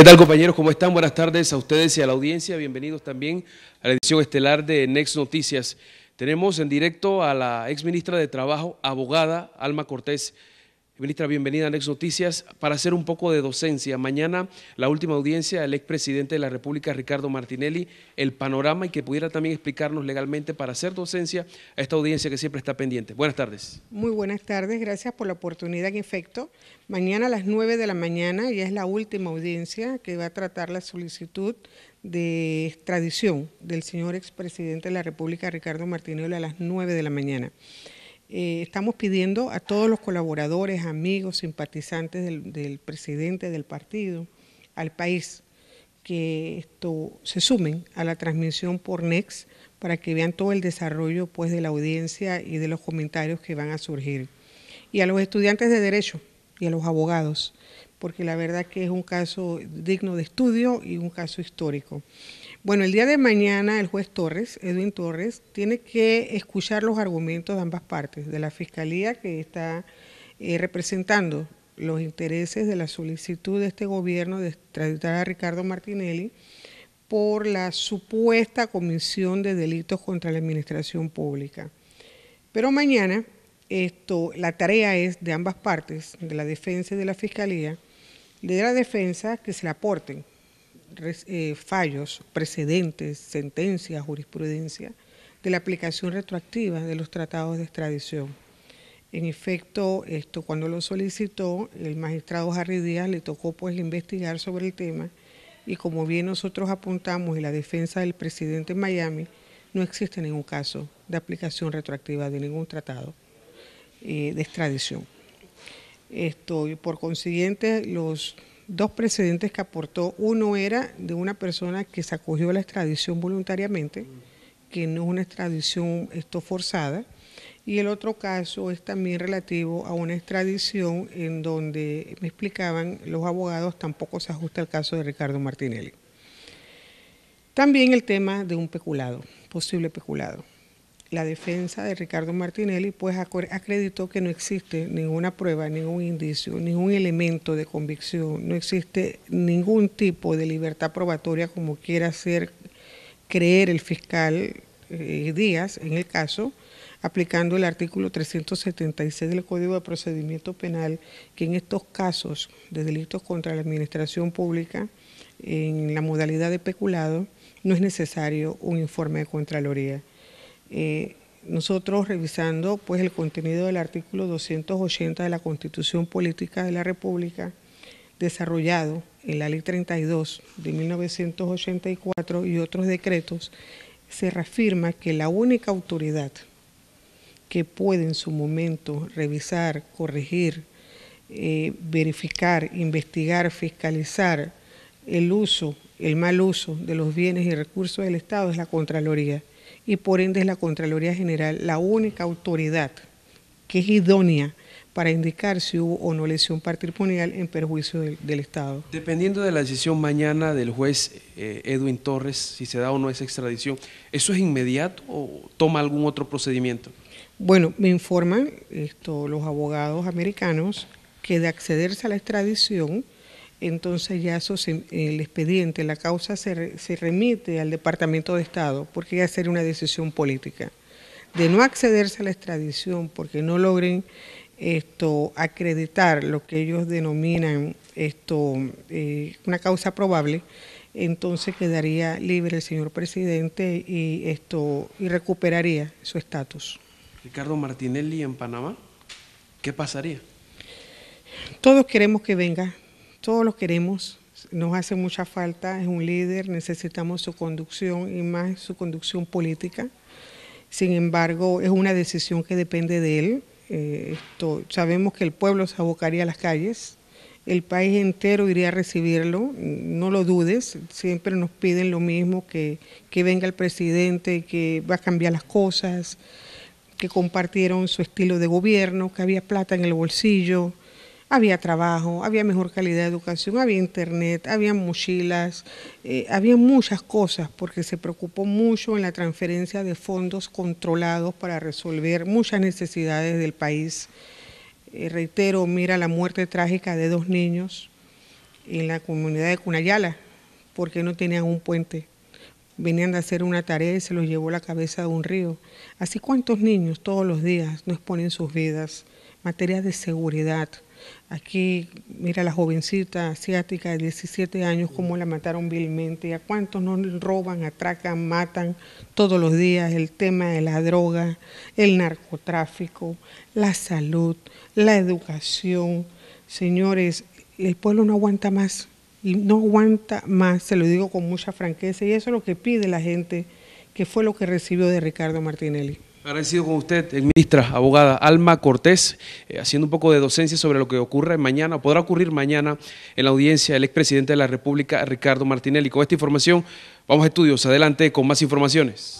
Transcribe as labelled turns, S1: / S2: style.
S1: ¿Qué tal compañeros? ¿Cómo están? Buenas tardes a ustedes y a la audiencia. Bienvenidos también a la edición estelar de Next Noticias. Tenemos en directo a la ex ministra de Trabajo, abogada Alma Cortés Ministra, bienvenida a Next Noticias. Para hacer un poco de docencia, mañana la última audiencia del expresidente de la República, Ricardo Martinelli, el panorama y que pudiera también explicarnos legalmente para hacer docencia a esta audiencia que siempre está pendiente. Buenas tardes.
S2: Muy buenas tardes, gracias por la oportunidad en efecto. Mañana a las 9 de la mañana ya es la última audiencia que va a tratar la solicitud de extradición del señor expresidente de la República, Ricardo Martinelli, a las 9 de la mañana. Eh, estamos pidiendo a todos los colaboradores, amigos, simpatizantes del, presidente del partido, al país, que esto se sumen a la transmisión por Next para que vean todo el desarrollo pues, de la audiencia y de los comentarios que van a surgir. Y a los estudiantes de Derecho y a los abogados, porque la verdad que es un caso digno de estudio y un caso histórico. Bueno, el día de mañana el juez Torres, Edwin Torres, tiene que escuchar los argumentos de ambas partes, de la Fiscalía que está eh, representando los intereses de la solicitud de este gobierno de extraditar a Ricardo Martinelli por la supuesta comisión de delitos contra la administración pública. Pero mañana esto, la tarea es de ambas partes, de la defensa y de la fiscalía, de la defensa que se le aporten eh, fallos, precedentes, sentencias, jurisprudencia de la aplicación retroactiva de los tratados de extradición. En efecto, esto cuando lo solicitó, el magistrado Harry Díaz le tocó pues investigar sobre el tema y como bien nosotros apuntamos en la defensa del presidente en Miami, no existe ningún caso de aplicación retroactiva de ningún tratado eh, de extradición. Esto, por consiguiente, los dos precedentes que aportó, uno era de una persona que se acogió a la extradición voluntariamente, que no es una extradición esto forzada, y el otro caso es también relativo a una extradición en donde me explicaban los abogados tampoco se ajusta al caso de Ricardo Martinelli. También el tema de un peculado, posible peculado la defensa de Ricardo Martinelli pues acreditó que no existe ninguna prueba, ningún indicio, ningún elemento de convicción, no existe ningún tipo de libertad probatoria como quiera hacer creer el fiscal eh, Díaz en el caso, aplicando el artículo 376 del Código de Procedimiento Penal, que en estos casos de delitos contra la administración pública, en la modalidad de peculado, no es necesario un informe de Contraloría. Eh, nosotros revisando pues el contenido del artículo 280 de la Constitución Política de la República, desarrollado en la Ley 32 de 1984 y otros decretos, se reafirma que la única autoridad que puede en su momento revisar, corregir, eh, verificar, investigar, fiscalizar el uso, el mal uso de los bienes y recursos del Estado es la Contraloría y por ende es la Contraloría General la única autoridad que es idónea para indicar si hubo o no lesión patrimonial en perjuicio del, Estado.
S1: Dependiendo de la decisión mañana del juez eh, Edwin Torres, si se da o no esa extradición, ¿eso es inmediato o toma algún otro procedimiento?
S2: Bueno, me informan los abogados americanos que de accederse a la extradición entonces ya el expediente, la causa se, se remite al Departamento de Estado, porque ya sería una decisión política. De no accederse a la extradición porque no logren esto acreditar lo que ellos denominan esto eh, una causa probable, entonces quedaría libre el señor presidente y esto y recuperaría su estatus.
S1: Ricardo Martinelli en Panamá, ¿qué pasaría?
S2: Todos queremos que venga, todos los queremos, nos hace mucha falta, es un líder, necesitamos su conducción y más su conducción política. Sin embargo, es una decisión que depende de él. Eh, sabemos que el pueblo se abocaría a las calles, el país entero iría a recibirlo, no lo dudes, siempre nos piden lo mismo, que, que venga el presidente, que va a cambiar las cosas, que compartieron su estilo de gobierno, que había plata en el bolsillo, había trabajo, había mejor calidad de educación, había internet, había mochilas, eh, había muchas cosas porque se preocupó mucho en la transferencia de fondos controlados para resolver muchas necesidades del país. Eh, reitero, mira la muerte trágica de dos niños en la comunidad de Cunayala porque no tenían un puente. Venían de hacer una tarea y se los llevó la cabeza de un río. Así cuántos niños todos los días nos exponen sus vidas, materia de seguridad, Aquí, mira la jovencita asiática de 17 años, cómo la mataron vilmente. ¿A cuántos no roban, atracan, matan todos los días? El tema de la droga, el narcotráfico, la salud, la educación. Señores, el pueblo no aguanta más. Y no aguanta más, se lo digo con mucha franqueza. Y eso es lo que pide la gente, que fue lo que recibió de Ricardo Martinelli.
S1: Agradecido con usted, ministra, abogada Alma Cortés, eh, haciendo un poco de docencia sobre lo que ocurre mañana, podrá ocurrir mañana en la audiencia del expresidente de la República, Ricardo Martinelli. Con esta información, vamos a estudios. Adelante con más informaciones.